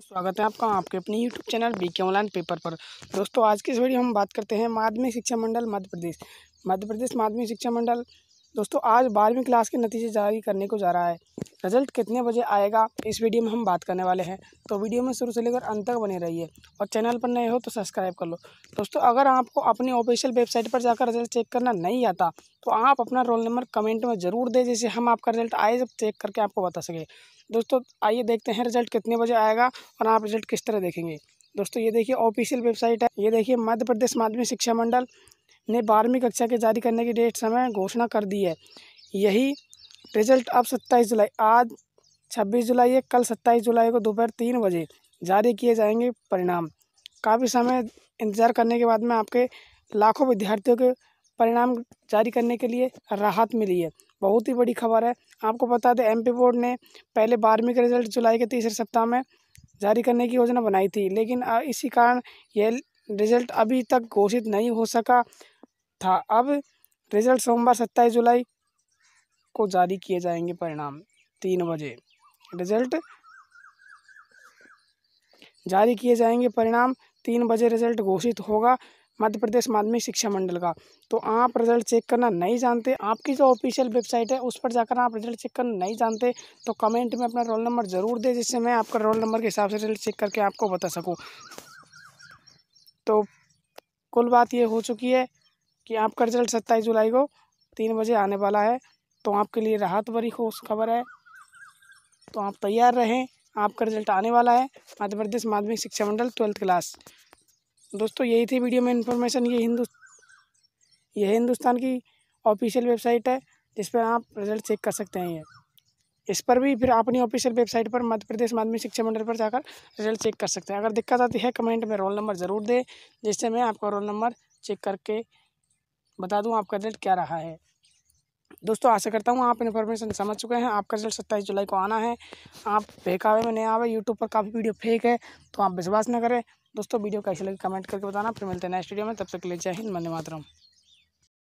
स्वागत है आपका आपके अपने YouTube channel B K online paper पर दोस्तों आज की इस वीडियो हम बात करते हैं माध्यमिक शिक्षा मंडल मध्य प्रदेश मध्य प्रदेश माध्यमिक शिक्षा मंडल दोस्तों आज बारहवीं क्लास के नतीजे जारी करने को जा रहा है रिजल्ट कितने बजे आएगा इस वीडियो में हम बात करने वाले हैं तो वीडियो में शुरू से लेकर अंत तक बने रहिए और चैनल पर नए हो तो सब्सक्राइब कर लो दोस्तों अगर आपको अपनी ऑफिशियल वेबसाइट पर जाकर रिजल्ट चेक करना नहीं आता तो आप अपना रोल नंबर कमेंट में ज़रूर दें जिससे हम आपका रिजल्ट आए जब चेक करके आपको बता सके दोस्तों आइए देखते हैं रिजल्ट कितने बजे आएगा और आप रिजल्ट किस तरह देखेंगे दोस्तों ये देखिए ऑफिशियल वेबसाइट है ये देखिए मध्य प्रदेश माध्यमिक शिक्षा मंडल ने बारहवीं कक्षा के जारी करने की डेट समय घोषणा कर दी है यही रिजल्ट अब सत्ताईस जुलाई आज छब्बीस जुलाई है कल सत्ताईस जुलाई को दोपहर तीन बजे जारी किए जाएंगे परिणाम काफ़ी समय इंतज़ार करने के बाद में आपके लाखों विद्यार्थियों के परिणाम जारी करने के लिए राहत मिली है बहुत ही बड़ी खबर है आपको बता दें एमपी बोर्ड ने पहले बारहवीं का रिजल्ट जुलाई के तीसरे सप्ताह में जारी करने की योजना बनाई थी लेकिन इसी कारण यह रिजल्ट अभी तक घोषित नहीं हो सका था अब रिजल्ट सोमवार सत्ताईस जुलाई को जारी किए जाएंगे परिणाम तीन बजे रिजल्ट जारी किए जाएंगे परिणाम तीन बजे रिजल्ट घोषित होगा मध्य प्रदेश माध्यमिक शिक्षा मंडल का तो आप रिजल्ट चेक करना नहीं जानते आपकी जो ऑफिशियल वेबसाइट है उस पर जाकर आप रिजल्ट चेक करना नहीं जानते तो कमेंट में अपना रोल नंबर ज़रूर दें जिससे मैं आपका रोल नंबर के हिसाब से रिजल्ट चेक करके आपको बता सकूँ तो कुल बात ये हो चुकी है कि आपका रिजल्ट सत्ताईस जुलाई को तीन बजे आने वाला है तो आपके लिए राहत भरी खुश खबर है तो आप तैयार रहें आपका रिजल्ट आने वाला है मध्य प्रदेश माध्यमिक शिक्षा मंडल ट्वेल्थ क्लास दोस्तों यही थी वीडियो में इन्फॉर्मेशन ये हिंदू यह हिंदुस्तान की ऑफिशियल वेबसाइट है जिस पर आप रिजल्ट चेक कर सकते हैं इस पर भी फिर अपनी ऑफिशियल वेबसाइट पर मध्य प्रदेश माध्यमिक शिक्षा मंडल पर जाकर रिजल्ट चेक कर सकते हैं अगर दिक्कत आती है कमेंट में रोल नंबर ज़रूर दें जिससे मैं आपका रोल नंबर चेक करके बता दूँ आपका रिजल्ट क्या रहा है दोस्तों आशा करता हूँ आप इन्फॉर्मेशन समझ चुके हैं आपका रिजल्ट सत्ताईस जुलाई को आना है आप फेक आवे में नहीं आवे यूट्यूब पर काफ़ी वीडियो फेक है तो आप विश्वास ना करें दोस्तों वीडियो कैसे लगे कमेंट करके बताना फिर मिलते हैं नेक्स्ट वीडियो में तब तक के लिए जय हिंद मंदे मातरम